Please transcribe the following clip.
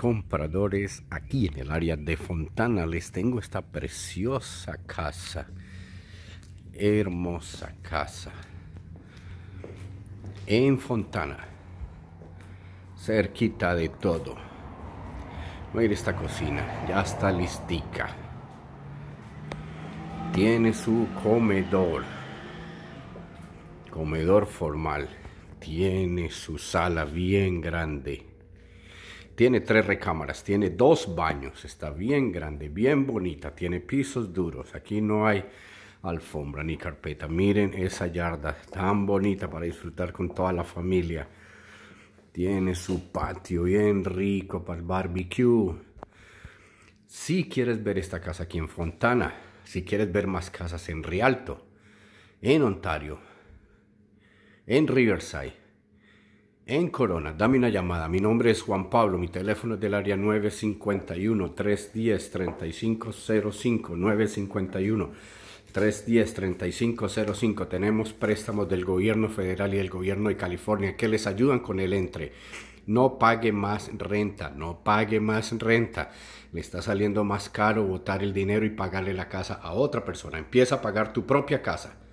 compradores aquí en el área de Fontana. Les tengo esta preciosa casa. Hermosa casa. En Fontana. Cerquita de todo. mire esta cocina. Ya está listica. Tiene su comedor. Comedor formal. Tiene su sala bien grande tiene tres recámaras, tiene dos baños, está bien grande, bien bonita, tiene pisos duros, aquí no hay alfombra ni carpeta. Miren esa yarda tan bonita para disfrutar con toda la familia. Tiene su patio bien rico para el barbecue. Si quieres ver esta casa aquí en Fontana, si quieres ver más casas en Rialto, en Ontario, en Riverside, en Corona. Dame una llamada. Mi nombre es Juan Pablo. Mi teléfono es del área 951-310-3505. 951-310-3505. Tenemos préstamos del gobierno federal y del gobierno de California que les ayudan con el entre. No pague más renta, no pague más renta. Le está saliendo más caro botar el dinero y pagarle la casa a otra persona. Empieza a pagar tu propia casa.